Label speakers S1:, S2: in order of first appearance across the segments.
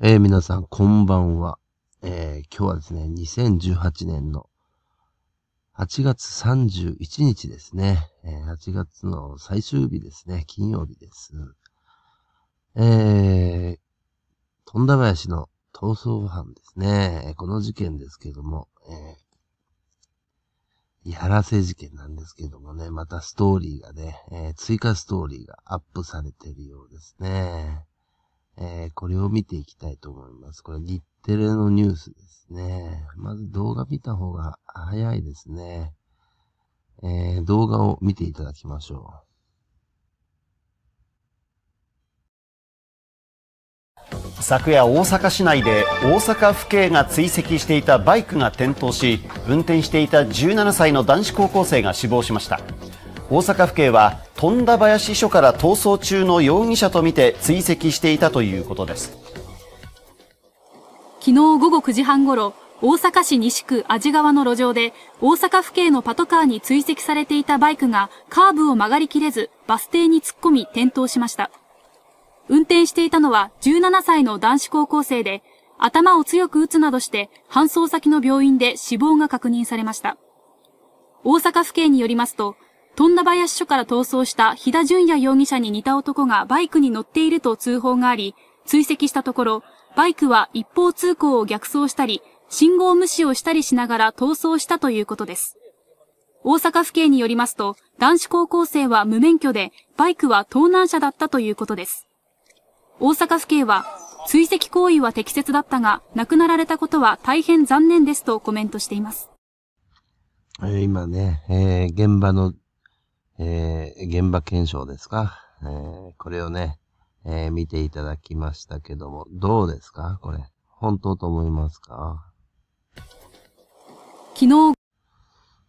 S1: えー、皆さん、こんばんは。えー、今日はですね、2018年の8月31日ですね。えー、8月の最終日ですね。金曜日です。えー、富田林の逃走犯ですね。この事件ですけども、えー、やらせ事件なんですけどもね、またストーリーがね、えー、追加ストーリーがアップされているようですね。えー、これを見ていきたいと思います。これ日テレのニュースですね。まず動画見た方が早いですね。えー、動画を見ていただきましょう。昨夜大阪市内で大阪府警が追跡していたバイクが転倒し運転していた17歳の男子高校生が死亡しました大阪府警は富田林署から逃走中の容疑者とみて追跡していたというこ
S2: とです昨日午後9時半ごろ大阪市西区安治川の路上で大阪府警のパトカーに追跡されていたバイクがカーブを曲がりきれずバス停に突っ込み転倒しました運転していたのは17歳の男子高校生で頭を強く打つなどして搬送先の病院で死亡が確認されました大阪府警によりますと、富田林署から逃走した飛田淳也容疑者に似た男がバイクに乗っていると通報があり、追跡したところ、バイクは一方通行を逆走したり、信号無視をしたりしながら逃走したということです。大阪府警によりますと、男子高校生は無免許で、バイクは盗難車だったということです。大阪府警は、追跡行為は適切だったが、亡くなられたことは大変残念ですとコメントしています。
S1: 今ね、えー、現場のえー、現場検証ですか、えー、これをね、えー、見ていただきましたけども、どうですかこれ。本当と思いますか昨日。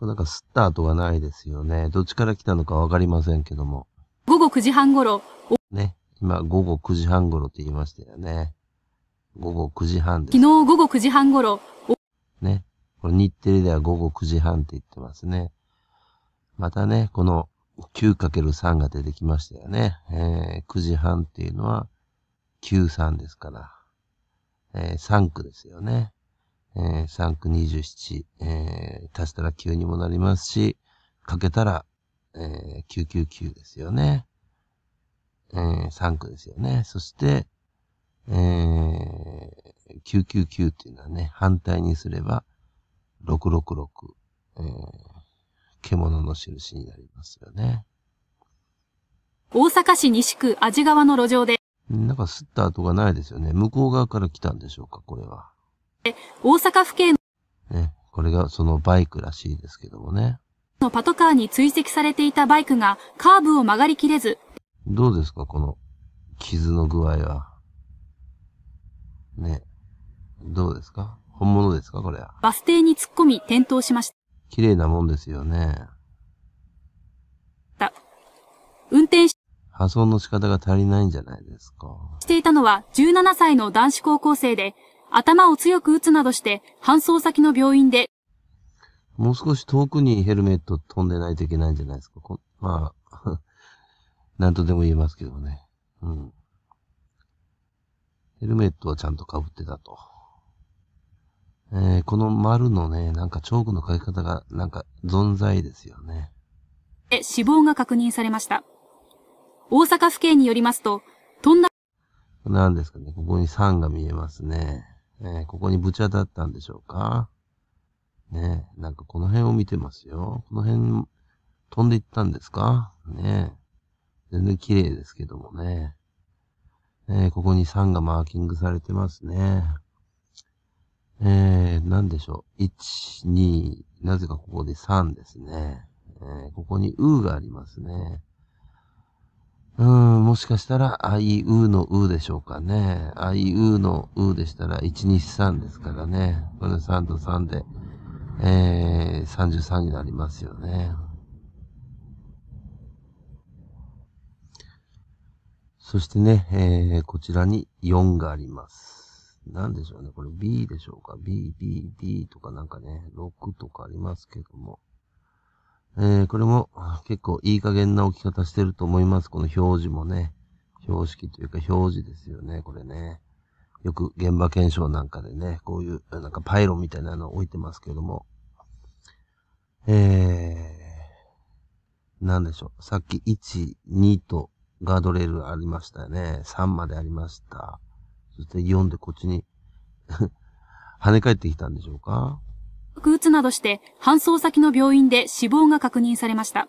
S1: なんか吸った跡がないですよね。どっちから来たのかわかりませんけども。
S2: 午後9時半頃。
S1: ね。今、午後9時半頃って言いましたよね。午後9時半です。
S2: 昨日午後9時半頃。
S1: ね。これ日テレでは午後9時半って言ってますね。またね、この 9×3 が出てきましたよね。えー、9時半っていうのは93ですから、えー、3区ですよね。えー、3区27、えー、足したら9にもなりますし、かけたら、えー、999ですよね。えー、3区ですよね。そして、えー、999っていうのはね、反対にすれば、666、えー、獣の印になりますよね。
S2: 大阪市西区安治川の路上で。
S1: なんか吸った跡がないですよね。向こう側から来たんでしょうか、これは。
S2: 大阪府警ね、
S1: これがそのバイクらしいですけどもね。
S2: のパトカーに追跡されていたバイクがカーブを曲がりきれず。
S1: どうですか、この傷の具合は。ね。どうですか本物ですかこれは。
S2: バス停に突っ込み転倒しました。
S1: 綺麗なもんですよね。
S2: だ。運転し、
S1: 破損の仕方が足りないんじゃないですか。
S2: していたのは17歳の男子高校生で、頭を強く打つなどして搬送先の病院で。
S1: もう少し遠くにヘルメット飛んでないといけないんじゃないですか。まあ、何 とでも言えますけどね。うん。ヘルメットはちゃんと被ってたと。えー、この丸のね、なんかチョークの書き方が、なんか、存在ですよね。
S2: え、死亡が確認されました。大阪府警によりますと、飛んだ。
S1: なんですかね、ここに3が見えますね。えー、ここにブチャだったんでしょうかねえ、なんかこの辺を見てますよ。この辺、飛んでいったんですかねえ。全然綺麗ですけどもね。えー、ここに3がマーキングされてますね。えー、なんでしょう。1、2、なぜかここで3ですね。えー、ここにうがありますね。うん、もしかしたら、あいうのうでしょうかね。あいうのうでしたら、1、2、3ですからね。これ3と3で、えー、33になりますよね。そしてね、えー、こちらに4があります。何でしょうね。これ B でしょうか。B、B、D とかなんかね、6とかありますけども。えー、これも結構いい加減な置き方してると思います。この表示もね。標識というか表示ですよね。これね。よく現場検証なんかでね、こういうなんかパイロンみたいなの置いてますけども。えー、何でしょう。さっき1、2とガードレールありましたよね。3までありました。そしてでこっちに 跳ね返ってきたんでしょうか
S2: 打つなどして搬送先の病院で死亡が確認されました。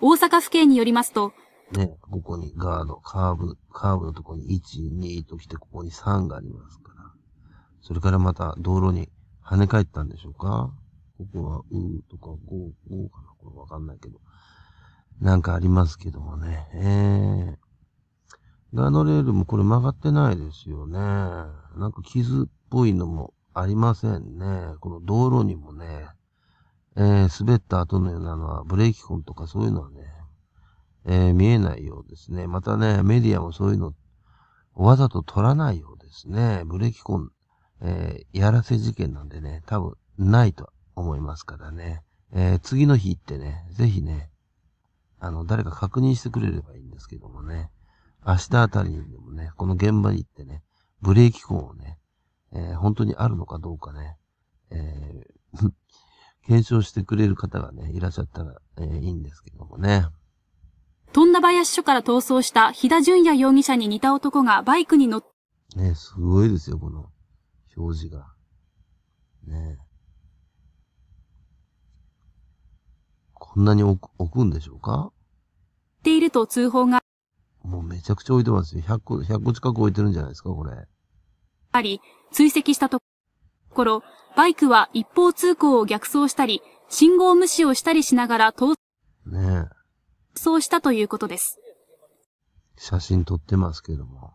S2: 大阪府警によりますと、
S1: ね、ここにガード、カーブ、カーブのとこに1、2と来て、ここに3がありますから。それからまた道路に跳ね返ったんでしょうかここは、うーとか、ごー、ごーかなこれわかんないけど。なんかありますけどもね。えー、ガードレールもこれ曲がってないですよね。なんか傷っぽいのもありませんね。この道路にもね、えー、滑った後のようなのは、ブレーキ痕とかそういうのはね、えー、見えないようですね。またね、メディアもそういうの、わざと取らないようですね。ブレーキ痕、えー、やらせ事件なんでね、多分ないと思いますからね。え次の日ってね、ぜひね、あの、誰か確認してくれればいいんですけどもね。明日あたりにでもね、この現場に行ってね、ブレーキ痕をね、えー、本当にあるのかどうかね、えー、検証してくれる方がね、いらっしゃったら、えー、いいんですけどもね。
S2: 富田林署から逃走した飛田淳也容疑者に似た男がバイクに乗っ、
S1: ね、すごいですよ、この表示が。ねこんなに置くんでしょうか
S2: ていると通報が。
S1: もうめちゃくちゃ置いてますよ。100個、100個近く置いてるんじゃないですか、これ。
S2: あり、追跡したところ、バイクは一方通行を逆走したり、信号無視をしたりしながら逃ね走したということです。
S1: 写真撮ってますけれども。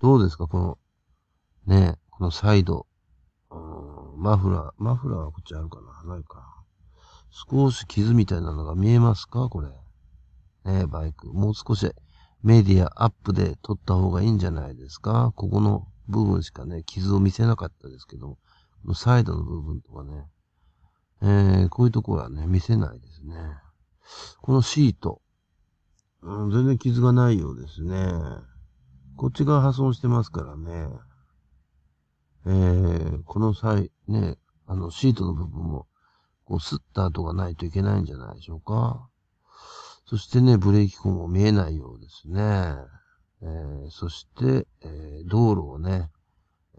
S1: どうですか、この、ねこのサイド。マフラー、マフラーはこっちあるかなないか。少し傷みたいなのが見えますかこれ。ねバイク。もう少しメディアアップで撮った方がいいんじゃないですか。ここの部分しかね、傷を見せなかったですけども、このサイドの部分とかね、えー、こういうところはね、見せないですね。このシート、うん、全然傷がないようですね。こっち側破損してますからね。えー、この際、ね、あの、シートの部分も、こう、擦った跡がないといけないんじゃないでしょうか。そしてね、ブレーキ痕も見えないようですね。えー、そして、えー、道路をね、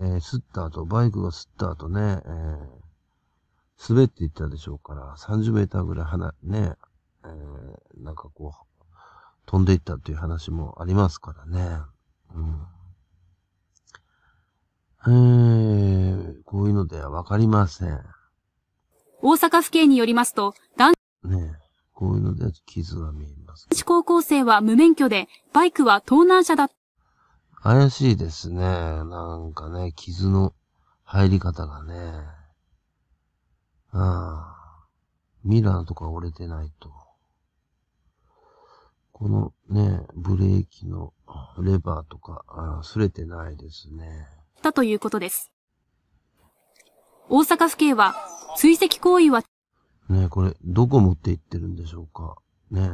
S1: えー、吸った後、バイクが吸った後ね、えー、滑っていったでしょうから、30メーターぐらい離、ね、えー、なんかこう、飛んでいったっていう話もありますからね。うんえー、こういうのではわかりません。
S2: 大阪府警によりますと、男、
S1: ねこういうので傷が見え
S2: ます。高校生は無免許で、バイクは盗難車だ。
S1: 怪しいですね。なんかね、傷の入り方がね。ああ。ミラーとか折れてないと。このね、ブレーキのレバーとか、あ擦れてないですね。
S2: だということです。大阪府警は、追跡行為は
S1: ねこれ、どこ持って行ってるんでしょうか。ね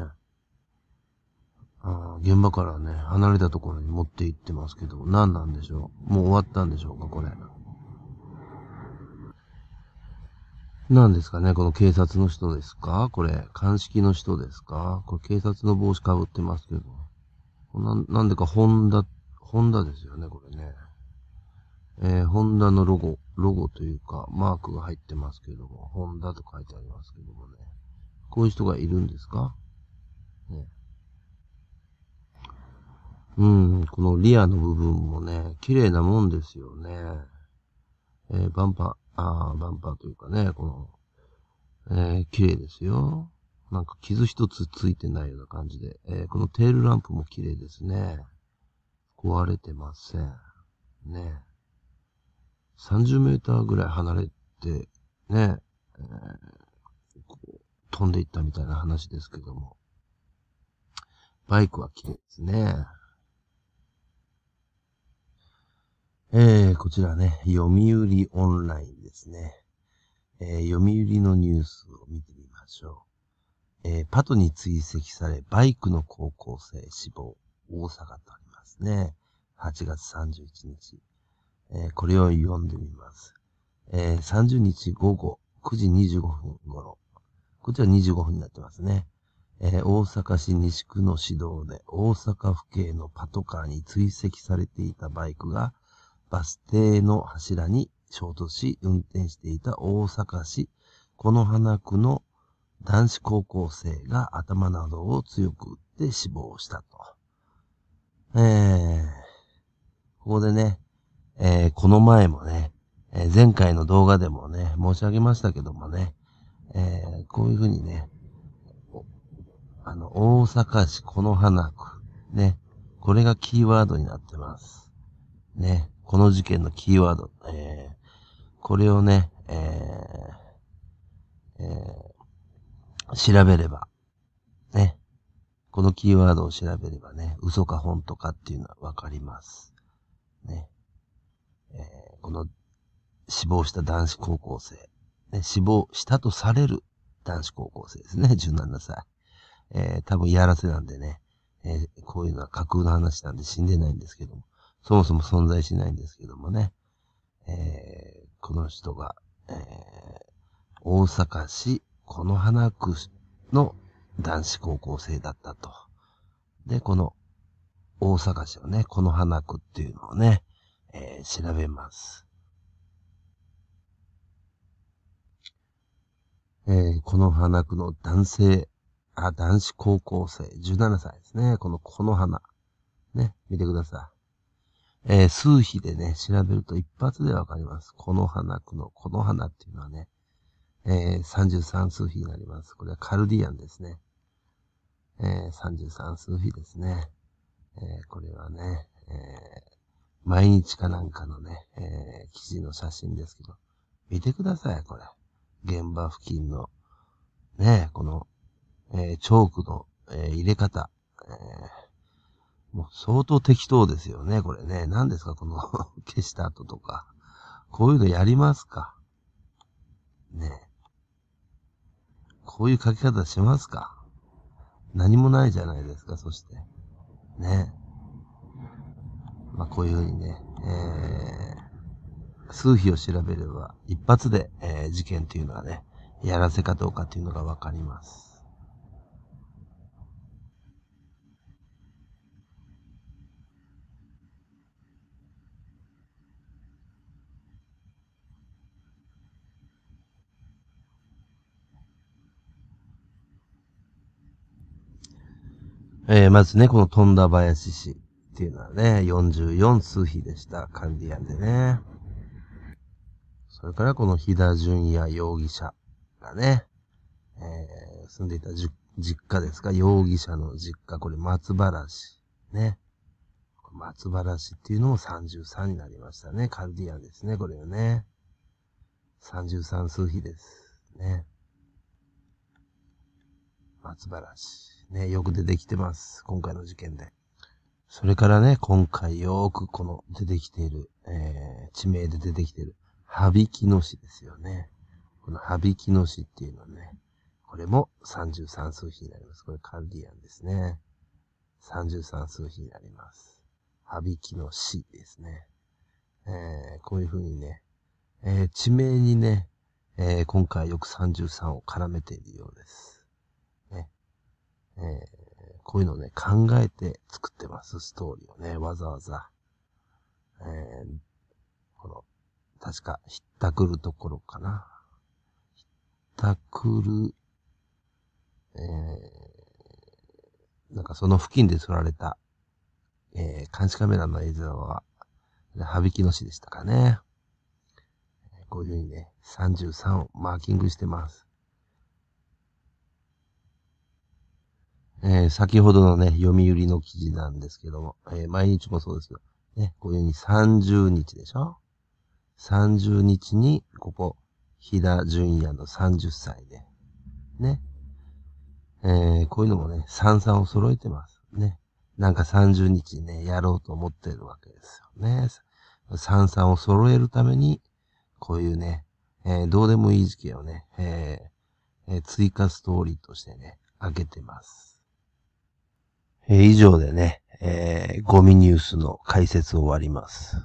S1: あ現場からね、離れたところに持って行ってますけど、何なんでしょうもう終わったんでしょうか、これ。何ですかねこの警察の人ですかこれ、鑑識の人ですかこれ警察の帽子かぶってますけど。ななんでかホンダ、ホンダですよね、これね。えー、ホンダのロゴ、ロゴというか、マークが入ってますけども、ホンダと書いてありますけどもね。こういう人がいるんですかね。うん、このリアの部分もね、綺麗なもんですよね。えー、バンパー、ああ、バンパーというかね、この、えー、綺麗ですよ。なんか傷一つついてないような感じで。えー、このテールランプも綺麗ですね。壊れてません。ね。30メーターぐらい離れて、ね、えー、飛んでいったみたいな話ですけども。バイクは綺麗ですね。えー、こちらね、読売オンラインですね。えー、読売のニュースを見てみましょう。えー、パトに追跡され、バイクの高校生死亡、大阪とありますね。8月31日。えー、これを読んでみます。えー、30日午後9時25分頃。こちら25分になってますね。えー、大阪市西区の市道で大阪府警のパトカーに追跡されていたバイクがバス停の柱に衝突し、運転していた大阪市この花区の男子高校生が頭などを強く打って死亡したと。えー、ここでね、えー、この前もね、えー、前回の動画でもね、申し上げましたけどもね、えー、こういうふうにね、あの、大阪市この花区、ね、これがキーワードになってます。ね、この事件のキーワード、えー、これをね、えー、えー、調べれば、ね、このキーワードを調べればね、嘘か本当かっていうのはわかります。ね。えー、この死亡した男子高校生、ね、死亡したとされる男子高校生ですね、17歳。えー、多分やらせなんでね、えー、こういうのは架空の話なんで死んでないんですけども、そもそも存在しないんですけどもね、えー、この人が、えー、大阪市この花区の男子高校生だったと。で、この大阪市のね、この花区っていうのをね、えー、調べます。えー、この花区の男性、あ、男子高校生、17歳ですね。この、この花。ね、見てください。えー、数比でね、調べると一発でわかります。この花区の、この花っていうのはね、えー、33数比になります。これはカルディアンですね。えー、33数比ですね。えこれはね、え毎日かなんかのね、えー、記事の写真ですけど、見てください、これ。現場付近の、ね、この、えー、チョークの、えー、入れ方。えー、もう相当適当ですよね、これね。何ですか、この 消した後とか。こういうのやりますかねこういう書き方しますか何もないじゃないですか、そして。ねまあ、こういうふうにね、えー、数比を調べれば、一発で、えー、事件というのはね、やらせかどうかというのがわかります。えー、まずね、この富田林市。っていうのはね、44数比でした。カンディアンでね。それからこの飛田淳也容疑者がね、えー、住んでいた実家ですか、容疑者の実家、これ松原市。ね。松原市っていうのも33になりましたね。カ理ディアンですね、これはね。33数比です。ね。松原市。ね、よく出てきてます。今回の事件で。それからね、今回よーくこの出てきている、えー、地名で出てきている、びきの市ですよね。この羽きの市っていうのはね、これも33数比になります。これカンディアンですね。33数比になります。羽きの市ですね。えー、こういう風にね、えー、地名にね、えー、今回よく33を絡めているようです。ね。えーこういうのをね、考えて作ってます、ストーリーをね、わざわざ。えー、この、確か、ひったくるところかな。ひったくる、えー、なんかその付近で撮られた、えー、監視カメラの映像は、はびきの市でしたかね。こういうふうにね、33をマーキングしてます。えー、先ほどのね、読売の記事なんですけども、えー、毎日もそうですけど、ね、こういうふうに30日でしょ ?30 日に、ここ、飛田淳也の30歳で、ね。えー、こういうのもね、三々を揃えてます。ね。なんか30日ね、やろうと思ってるわけですよね。三々を揃えるために、こういうね、えー、どうでもいい事件をね、えーえー、追加ストーリーとしてね、あげてます。え以上でね、えーゴミニュースの解説を終わります。